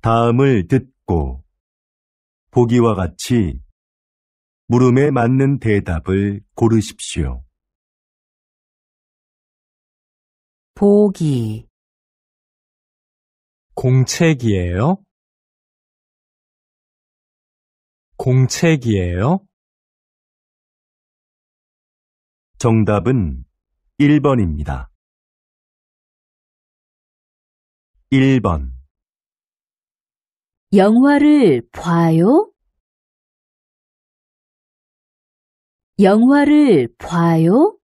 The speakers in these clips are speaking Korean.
다음을 듣고 보기와 같이 물음에 맞는 대답을 고르십시오. 보기 공책이에요? 공책이에요? 정답은 1번입니다. 1번 영화를 봐요? 영화를 봐요?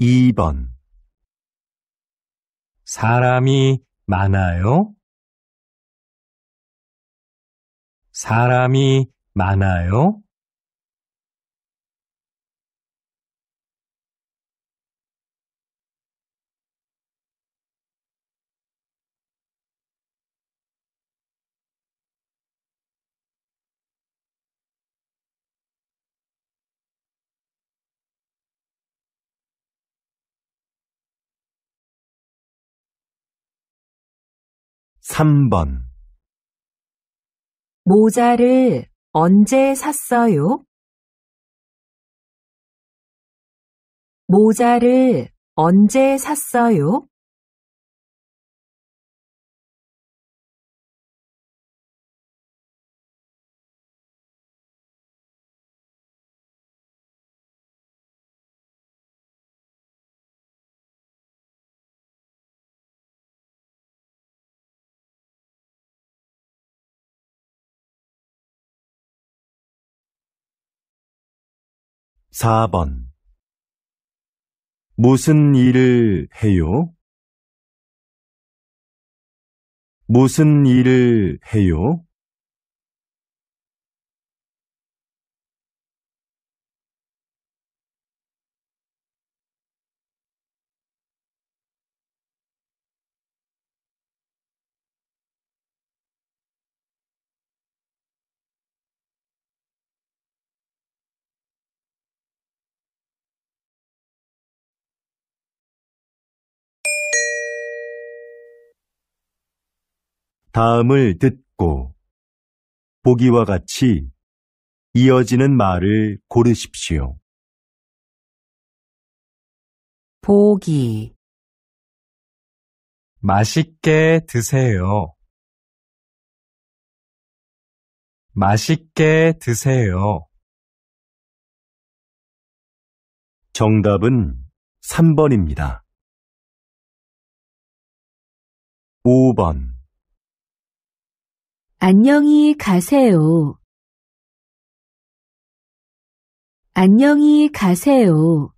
2번 사람이 많아요? 사람이 많아요? 3번 모자를 언제 샀어요? 모자를 언제 샀어요? 4번 무슨 일을 해요? 무슨 일을 해요? 다음을 듣고 보기와 같이 이어지는 말을 고르십시오. 보기 맛있게 드세요. 맛있게 드세요. 정답은 3번입니다. 5번 안녕히 가세요. 안녕히 가세요.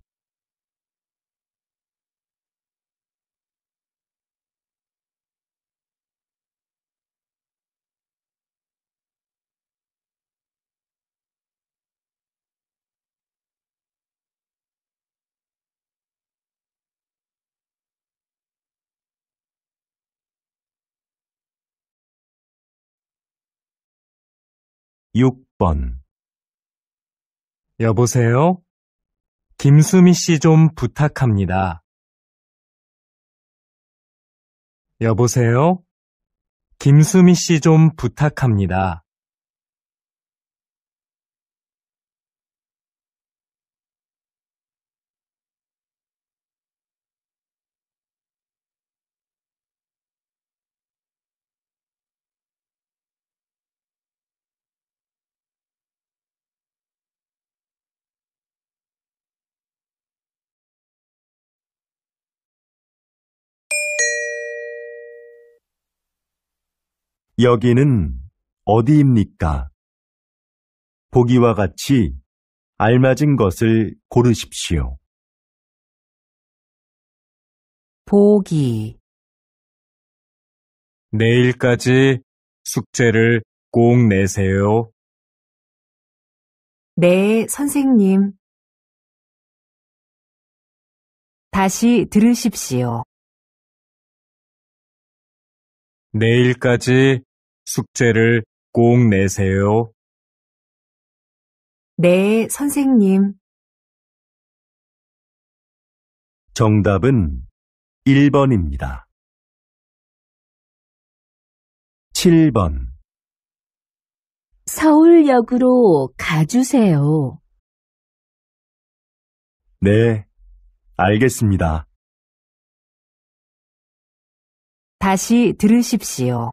6번 여보세요? 김수미 씨 좀 부탁합니다. 여보세요? 김수미 씨 좀 부탁합니다. 여기는 어디입니까? 보기와 같이 알맞은 것을 고르십시오. 보기 내일까지 숙제를 꼭 내세요. 네, 선생님. 다시 들으십시오. 내일까지 숙제를 꼭 내세요. 네, 선생님. 정답은 1번입니다. 7번 서울역으로 가주세요. 네, 알겠습니다. 다시 들으십시오.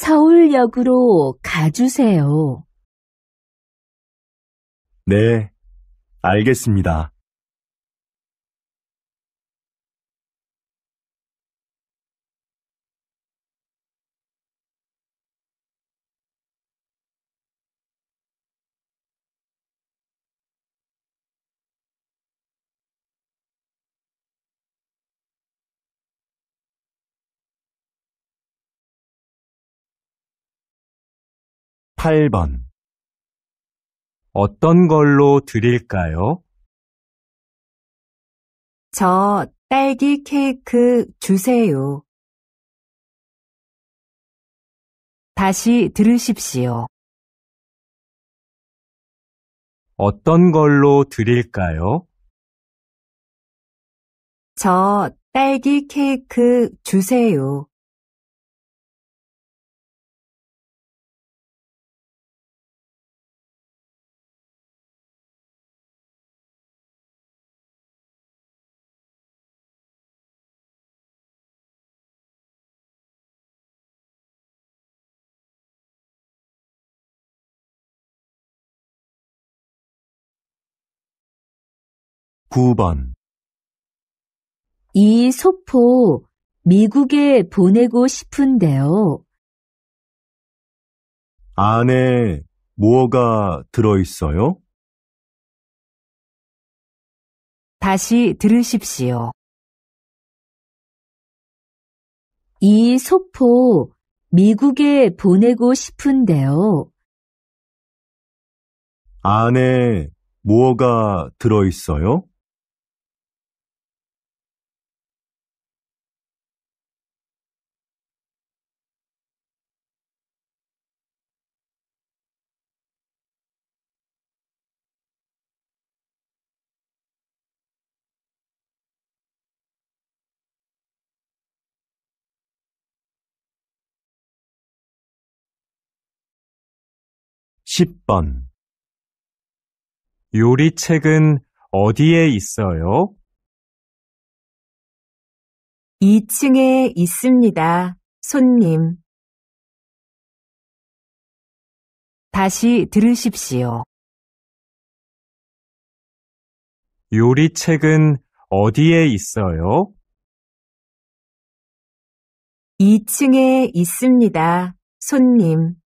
서울역으로 가주세요. 네, 알겠습니다. 8번 어떤 걸로 드릴까요? 저 딸기 케이크 주세요. 다시 들으십시오. 어떤 걸로 드릴까요? 저 딸기 케이크 주세요. 9번 이 소포 미국에 보내고 싶은데요. 안에 뭐가 들어있어요? 다시 들으십시오. 이 소포 미국에 보내고 싶은데요. 안에 뭐가 들어있어요? 10번 요리책은 어디에 있어요? 2층에 있습니다. 손님. 다시 들으십시오. 요리책은 어디에 있어요? 2층에 있습니다. 손님.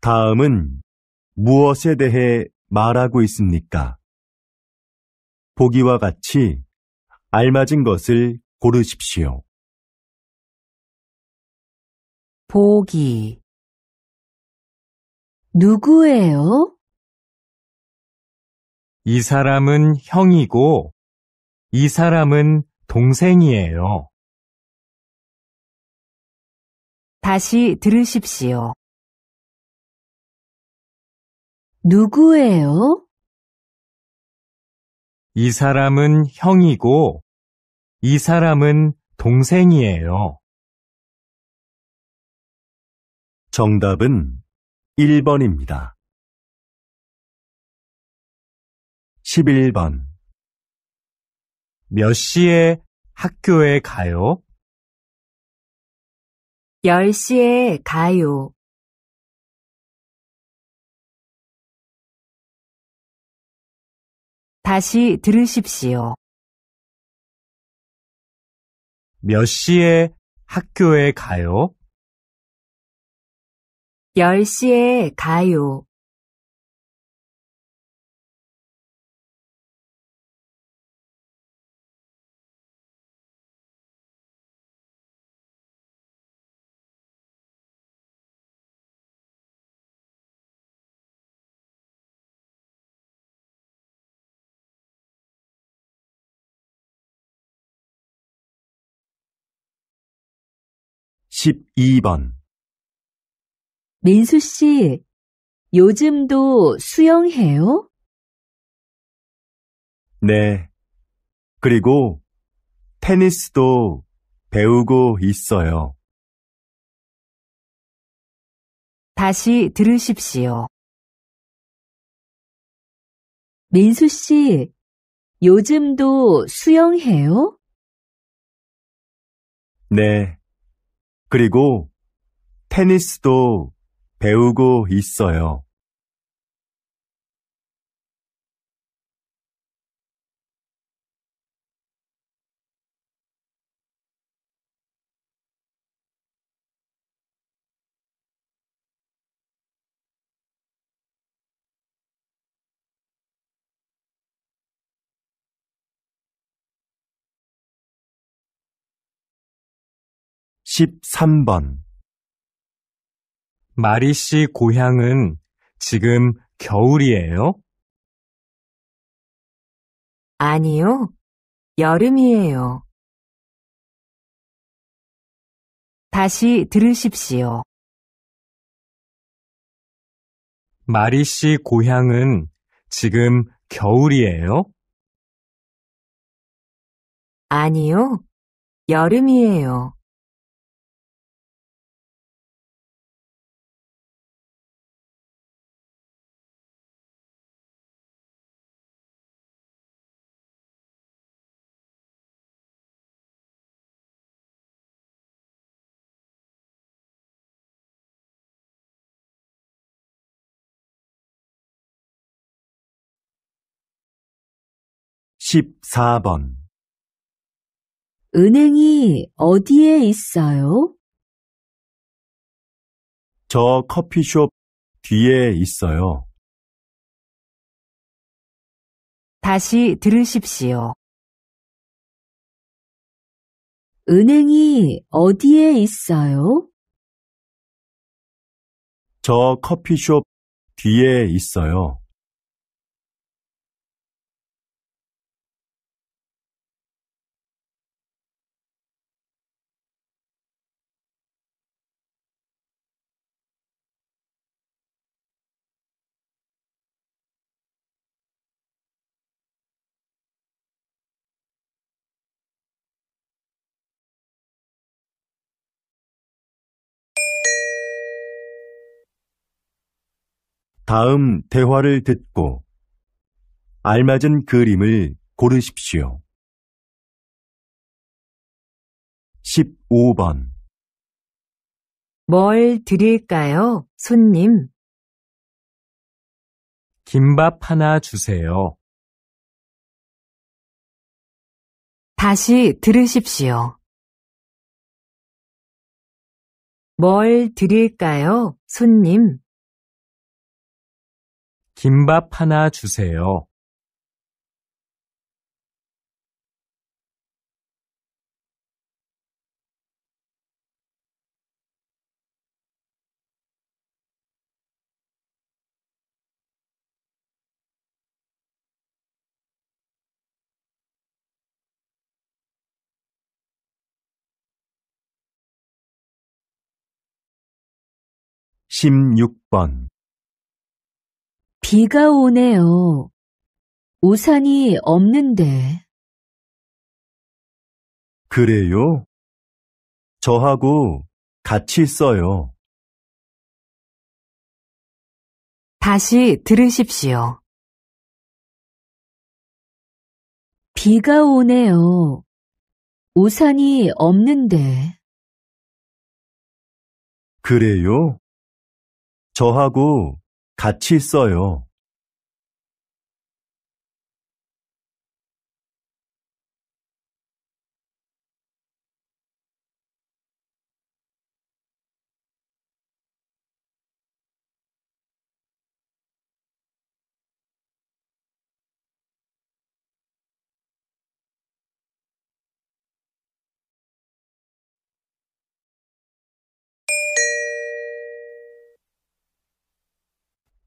다음은 무엇에 대해 말하고 있습니까? 보기와 같이 알맞은 것을 고르십시오. 보기 누구예요? 이 사람은 형이고 이 사람은 동생이에요. 다시 들으십시오. 누구예요? 이 사람은 형이고 이 사람은 동생이에요. 정답은 1번입니다. 11번 몇 시에 학교에 가요? 10시에 가요. 다시 들으십시오. 몇 시에 학교에 가요? 10시에 가요. 12번 민수 씨, 요즘도 수영해요? 네. 그리고 테니스도 배우고 있어요. 다시 들으십시오. 민수 씨, 요즘도 수영해요? 네. 그리고 테니스도 배우고 있어요. 13번 마리 씨 고향은 지금 겨울이에요? 아니요, 여름이에요. 다시 들으십시오. 마리 씨 고향은 지금 겨울이에요? 아니요, 여름이에요. 14번 은행이 어디에 있어요? 저 커피숍 뒤에 있어요. 다시 들으십시오. 은행이 어디에 있어요? 저 커피숍 뒤에 있어요. 다음 대화를 듣고 알맞은 그림을 고르십시오. 15번 뭘 드릴까요, 손님? 김밥 하나 주세요. 다시 들으십시오. 뭘 드릴까요, 손님? 김밥 하나 주세요. 16번 비가 오네요. 우산이 없는데. 그래요? 저하고 같이 써요. 다시 들으십시오. 비가 오네요. 우산이 없는데. 그래요? 저하고 같이 써요.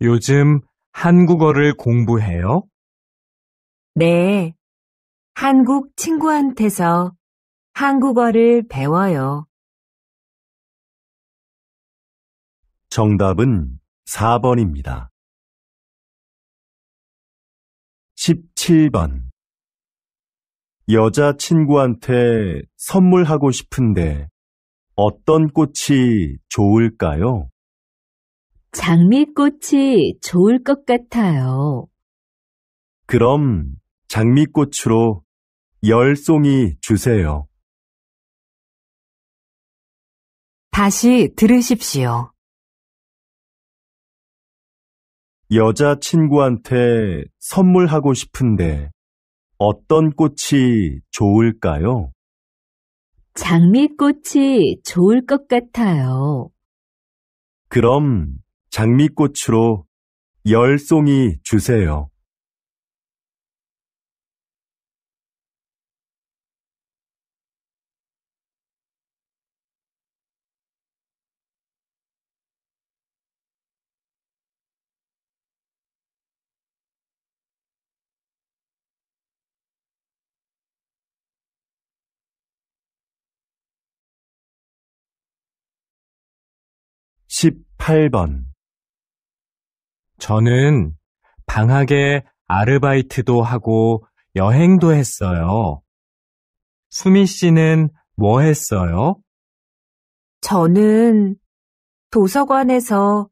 요즘 한국어를 공부해요? 네. 한국 친구한테서 한국어를 배워요. 정답은 4번입니다. 17번 여자친구한테 선물하고 싶은데 어떤 꽃이 좋을까요? 장미꽃이 좋을 것 같아요. 그럼 장미꽃으로 열 송이 주세요. 다시 들으십시오. 여자친구한테 선물하고 싶은데 어떤 꽃이 좋을까요? 장미꽃이 좋을 것 같아요. 그럼 장미꽃으로 열 송이 주세요. 1 8번 저는 방학에 아르바이트도 하고 여행도 했어요. 수미 씨는 뭐 했어요? 저는 도서관에서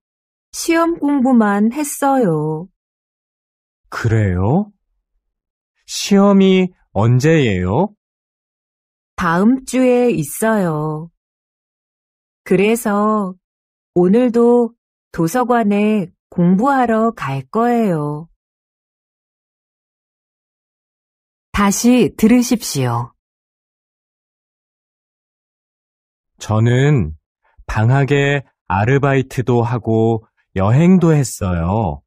시험 공부만 했어요. 그래요? 시험이 언제예요? 다음 주에 있어요. 그래서 오늘도 도서관에 공부하러 갈 거예요. 다시 들으십시오. 저는 방학에 아르바이트도 하고 여행도 했어요.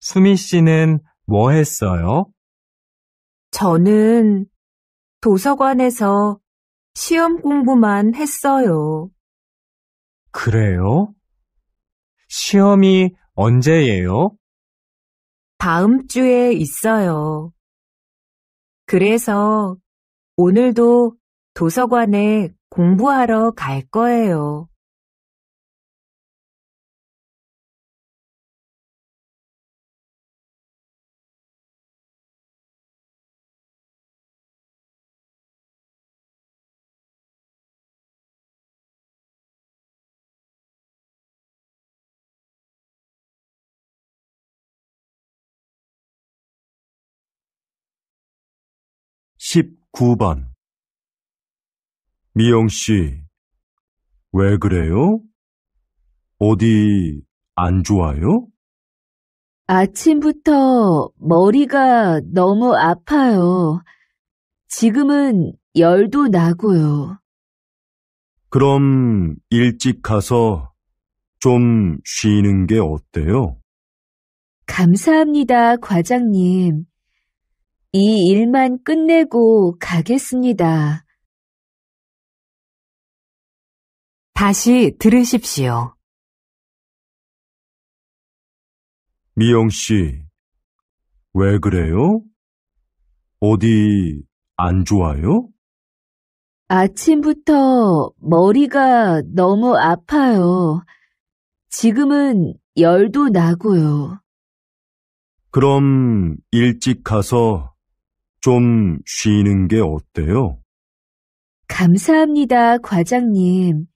수미 씨는 뭐 했어요? 저는 도서관에서 시험 공부만 했어요. 그래요? 시험이 언제예요? 다음 주에 있어요. 그래서 오늘도 도서관에 공부하러 갈 거예요. 19번 미영 씨, 왜 그래요? 어디 안 좋아요? 아침부터 머리가 너무 아파요. 지금은 열도 나고요. 그럼 일찍 가서 좀 쉬는 게 어때요? 감사합니다, 과장님. 이 일만 끝내고 가겠습니다. 다시 들으십시오. 미영 씨, 왜 그래요? 어디 안 좋아요? 아침부터 머리가 너무 아파요. 지금은 열도 나고요. 그럼 일찍 가서 좀 쉬는 게 어때요? 감사합니다, 과장님.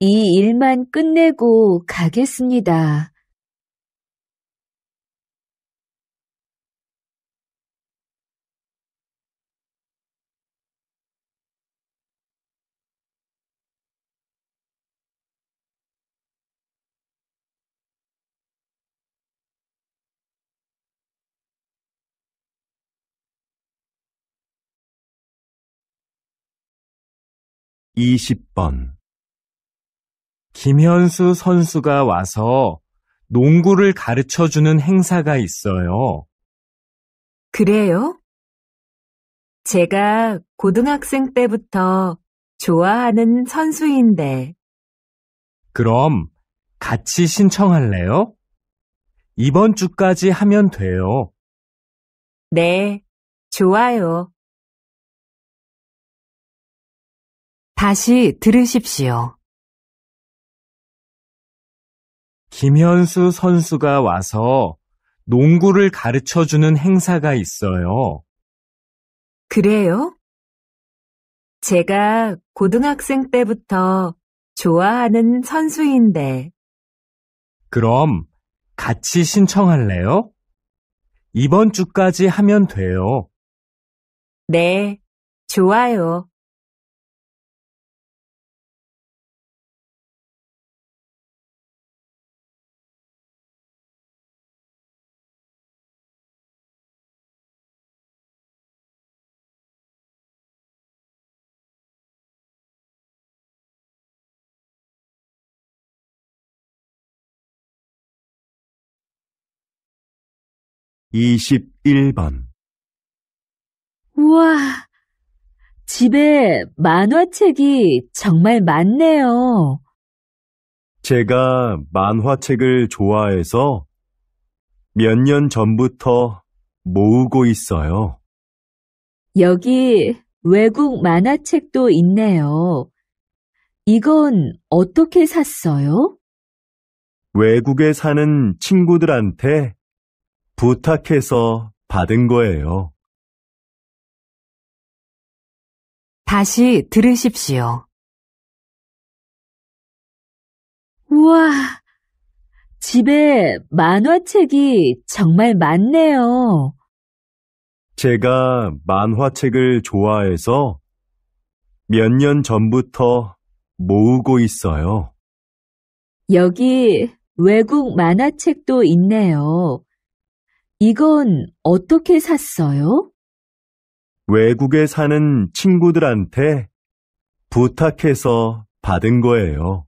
이 일만 끝내고 가겠습니다. 20번 김현수 선수가 와서 농구를 가르쳐 주는 행사가 있어요. 그래요? 제가 고등학생 때부터 좋아하는 선수인데. 그럼 같이 신청할래요? 이번 주까지 하면 돼요. 네, 좋아요. 다시 들으십시오. 김현수 선수가 와서 농구를 가르쳐 주는 행사가 있어요. 그래요? 제가 고등학생 때부터 좋아하는 선수인데. 그럼 같이 신청할래요? 이번 주까지 하면 돼요. 네, 좋아요. 21번 우와, 집에 만화책이 정말 많네요. 제가 만화책을 좋아해서 몇 년 전부터 모으고 있어요. 여기 외국 만화책도 있네요. 이건 어떻게 샀어요? 외국에 사는 친구들한테 부탁해서 받은 거예요. 다시 들으십시오. 우와, 집에 만화책이 정말 많네요. 제가 만화책을 좋아해서 몇 년 전부터 모으고 있어요. 여기 외국 만화책도 있네요. 이건 어떻게 샀어요? 외국에 사는 친구들한테 부탁해서 받은 거예요.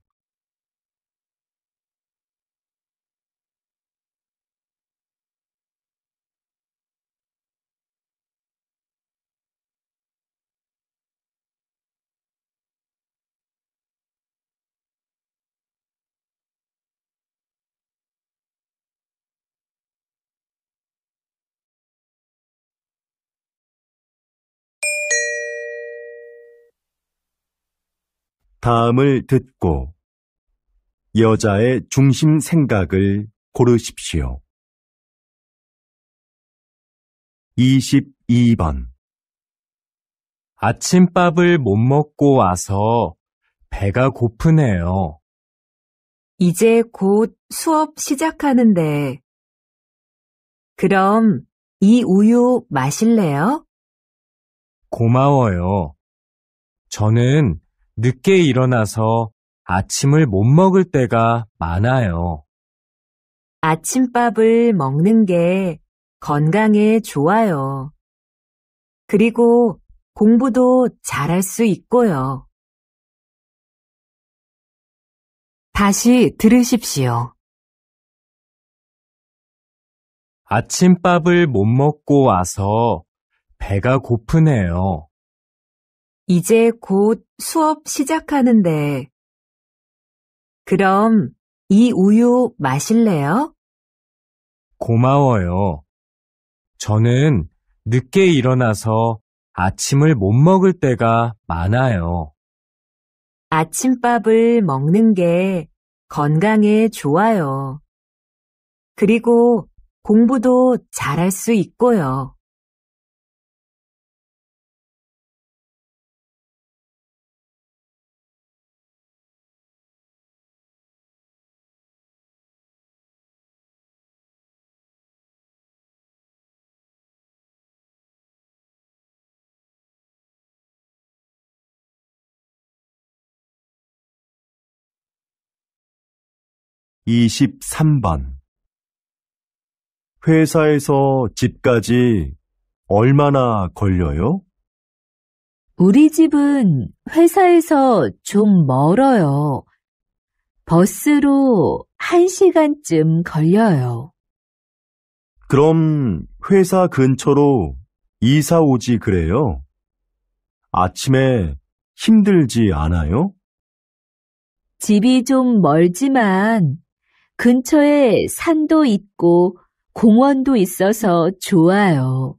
다음을 듣고 여자의 중심 생각을 고르십시오. 22번 아침밥을 못 먹고 와서 배가 고프네요. 이제 곧 수업 시작하는데. 그럼 이 우유 마실래요? 고마워요. 저는 늦게 일어나서 아침을 못 먹을 때가 많아요. 아침밥을 먹는 게 건강에 좋아요. 그리고 공부도 잘할 수 있고요. 다시 들으십시오. 아침밥을 못 먹고 와서 배가 고프네요. 이제 곧 수업 시작하는데. 그럼 이 우유 마실래요? 고마워요. 저는 늦게 일어나서 아침을 못 먹을 때가 많아요. 아침밥을 먹는 게 건강에 좋아요. 그리고 공부도 잘할 수 있고요. 23번 회사에서 집까지 얼마나 걸려요? 우리 집은 회사에서 좀 멀어요. 버스로 1시간쯤 걸려요. 그럼 회사 근처로 이사 오지 그래요? 아침에 힘들지 않아요? 집이 좀 멀지만 근처에 산도 있고 공원도 있어서 좋아요.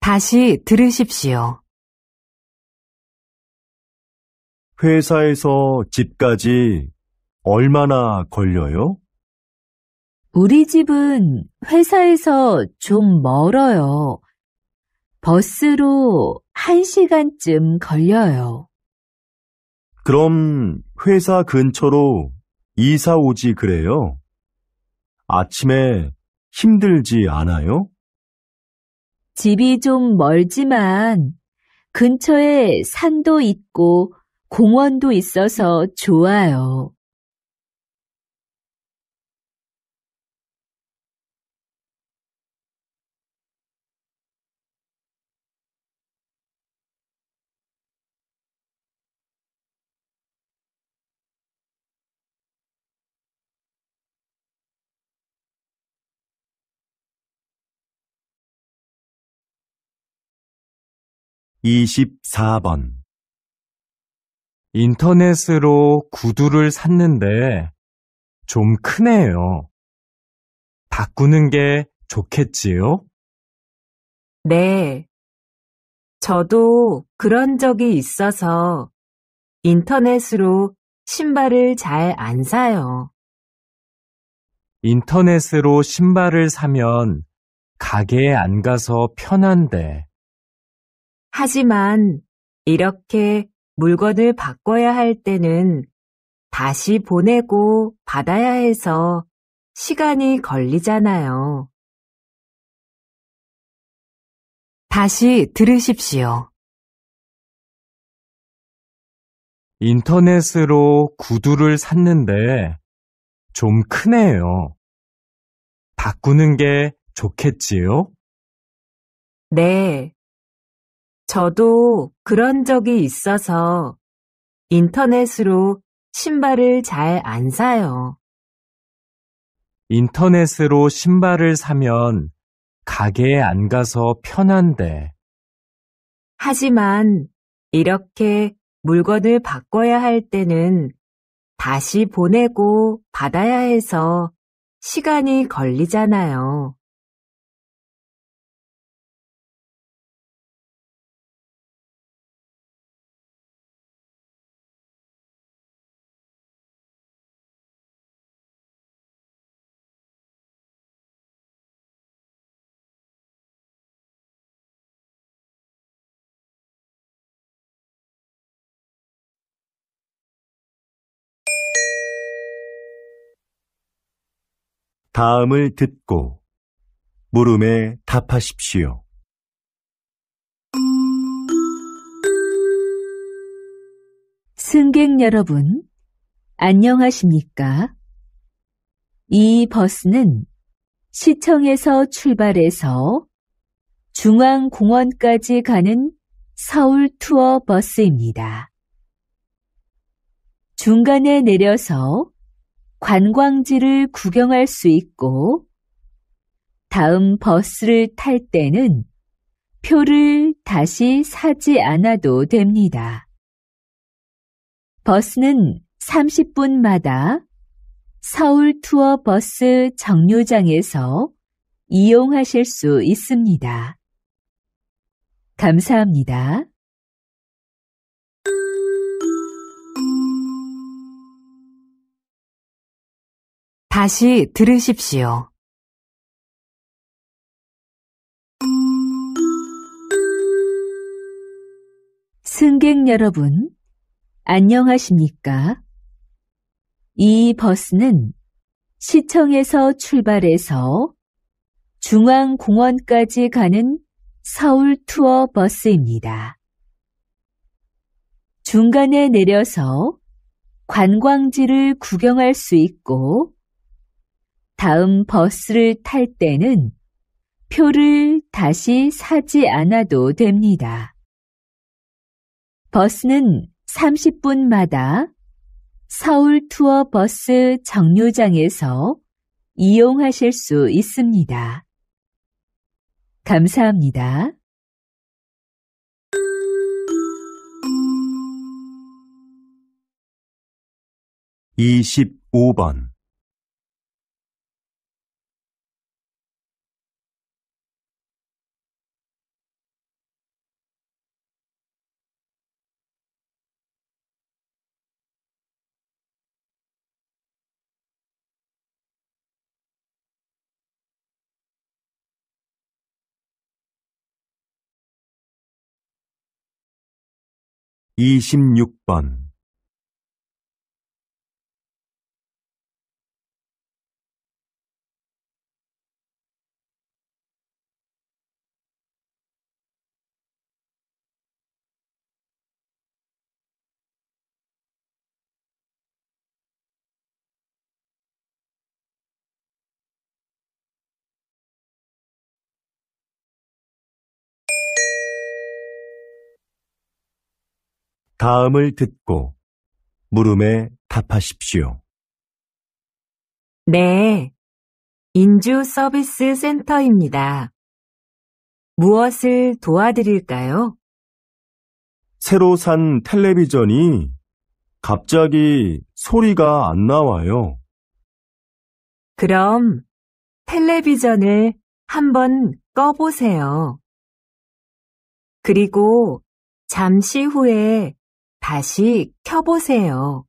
다시 들으십시오. 회사에서 집까지 얼마나 걸려요? 우리 집은 회사에서 좀 멀어요. 버스로 1시간쯤 걸려요. 그럼 회사 근처로 이사 오지 그래요? 아침에 힘들지 않아요? 집이 좀 멀지만 근처에 산도 있고 공원도 있어서 좋아요. 24번 인터넷으로 구두를 샀는데 좀 크네요. 바꾸는 게 좋겠지요? 네. 저도 그런 적이 있어서 인터넷으로 신발을 잘 안 사요. 인터넷으로 신발을 사면 가게에 안 가서 편한데 하지만 이렇게 물건을 바꿔야 할 때는 다시 보내고 받아야 해서 시간이 걸리잖아요. 다시 들으십시오. 인터넷으로 구두를 샀는데 좀 크네요. 바꾸는 게 좋겠지요? 네. 저도 그런 적이 있어서 인터넷으로 신발을 잘 안 사요. 인터넷으로 신발을 사면 가게에 안 가서 편한데. 하지만 이렇게 물건을 바꿔야 할 때는 다시 보내고 받아야 해서 시간이 걸리잖아요. 다음을 듣고 물음에 답하십시오. 승객 여러분, 안녕하십니까? 이 버스는 시청에서 출발해서 중앙공원까지 가는 서울 투어 버스입니다. 중간에 내려서 관광지를 구경할 수 있고 다음 버스를 탈 때는 표를 다시 사지 않아도 됩니다. 버스는 30분마다 서울 투어 버스 정류장에서 이용하실 수 있습니다. 감사합니다. 다시 들으십시오. 승객 여러분, 안녕하십니까? 이 버스는 시청에서 출발해서 중앙공원까지 가는 서울 투어 버스입니다. 중간에 내려서 관광지를 구경할 수 있고 다음 버스를 탈 때는 표를 다시 사지 않아도 됩니다. 버스는 30분마다 서울 투어 버스 정류장에서 이용하실 수 있습니다. 감사합니다. 2 5번 26번 다음을 듣고 물음에 답하십시오. 네. 인주 서비스 센터입니다. 무엇을 도와드릴까요? 새로 산 텔레비전이 갑자기 소리가 안 나와요. 그럼 텔레비전을 한번 꺼보세요. 그리고 잠시 후에 다시 켜보세요.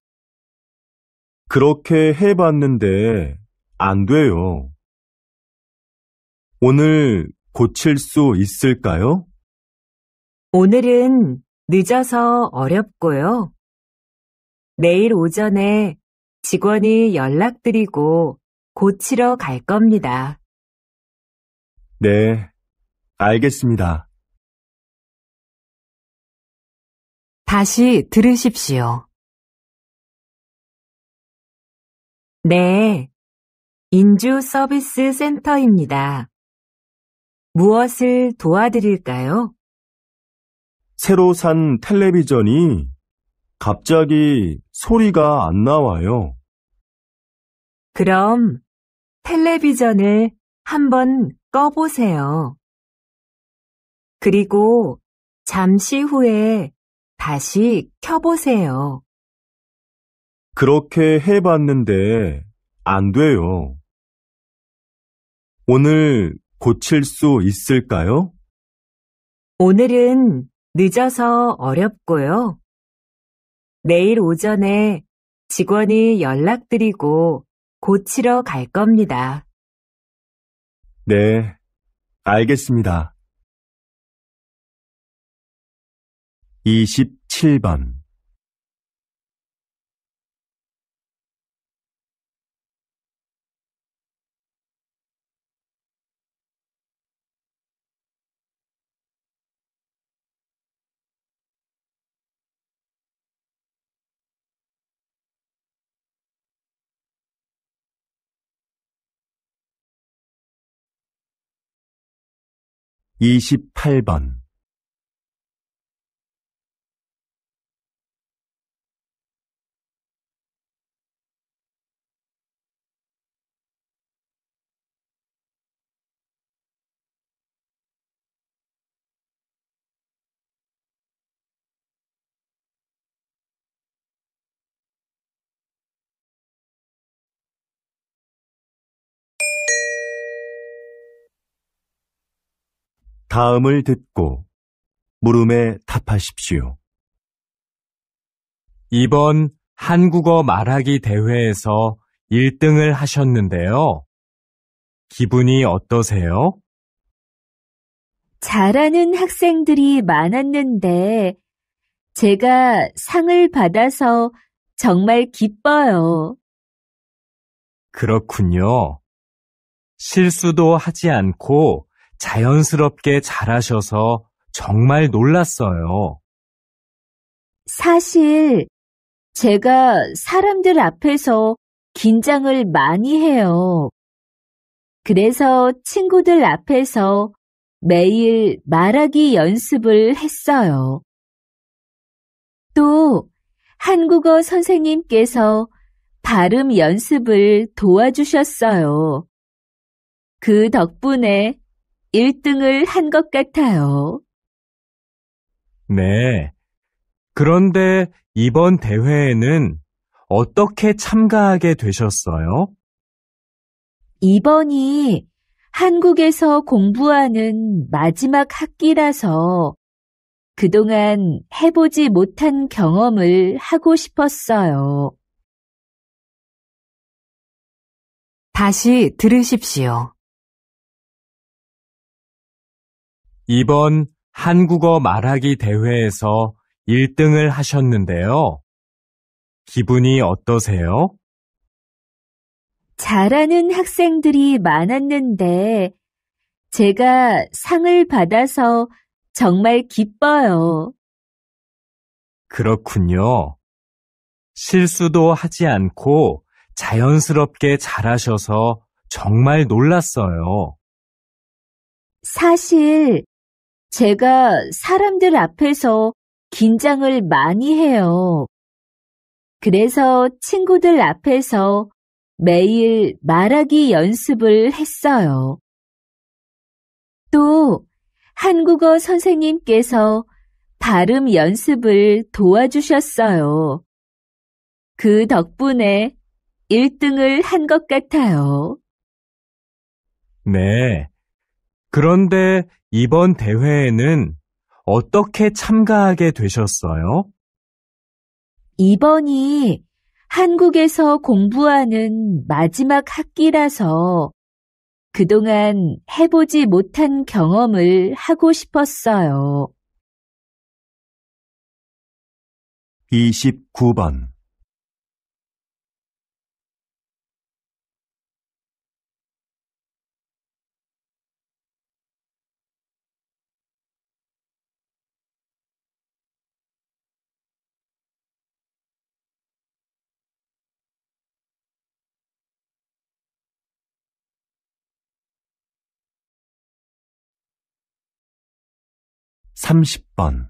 그렇게 해봤는데 안 돼요. 오늘 고칠 수 있을까요? 오늘은 늦어서 어렵고요. 내일 오전에 직원이 연락드리고 고치러 갈 겁니다. 네, 알겠습니다. 다시 들으십시오. 네. 인주 서비스 센터입니다. 무엇을 도와드릴까요? 새로 산 텔레비전이 갑자기 소리가 안 나와요. 그럼 텔레비전을 한번 꺼보세요. 그리고 잠시 후에 다시 켜보세요. 그렇게 해봤는데 안 돼요. 오늘 고칠 수 있을까요? 오늘은 늦어서 어렵고요. 내일 오전에 직원이 연락드리고 고치러 갈 겁니다. 네, 알겠습니다. 27번 28번 다음을 듣고 물음에 답하십시오. 이번 한국어 말하기 대회에서 1등을 하셨는데요. 기분이 어떠세요? 잘하는 학생들이 많았는데 제가 상을 받아서 정말 기뻐요. 그렇군요. 실수도 하지 않고 자연스럽게 잘하셔서 정말 놀랐어요. 사실 제가 사람들 앞에서 긴장을 많이 해요. 그래서 친구들 앞에서 매일 말하기 연습을 했어요. 또 한국어 선생님께서 발음 연습을 도와주셨어요. 그 덕분에 1등을 한 것 같아요. 네. 그런데 이번 대회에는 어떻게 참가하게 되셨어요? 이번이 한국에서 공부하는 마지막 학기라서 그동안 해보지 못한 경험을 하고 싶었어요. 다시 들으십시오. 이번 한국어 말하기 대회에서 1등을 하셨는데요. 기분이 어떠세요? 잘하는 학생들이 많았는데 제가 상을 받아서 정말 기뻐요. 그렇군요. 실수도 하지 않고 자연스럽게 잘하셔서 정말 놀랐어요. 사실 제가 사람들 앞에서 긴장을 많이 해요. 그래서 친구들 앞에서 매일 말하기 연습을 했어요. 또 한국어 선생님께서 발음 연습을 도와주셨어요. 그 덕분에 1등을 한 것 같아요. 네, 그런데 이번 대회에는 어떻게 참가하게 되셨어요? 2번이 한국에서 공부하는 마지막 학기라서 그동안 해보지 못한 경험을 하고 싶었어요. 29번 30번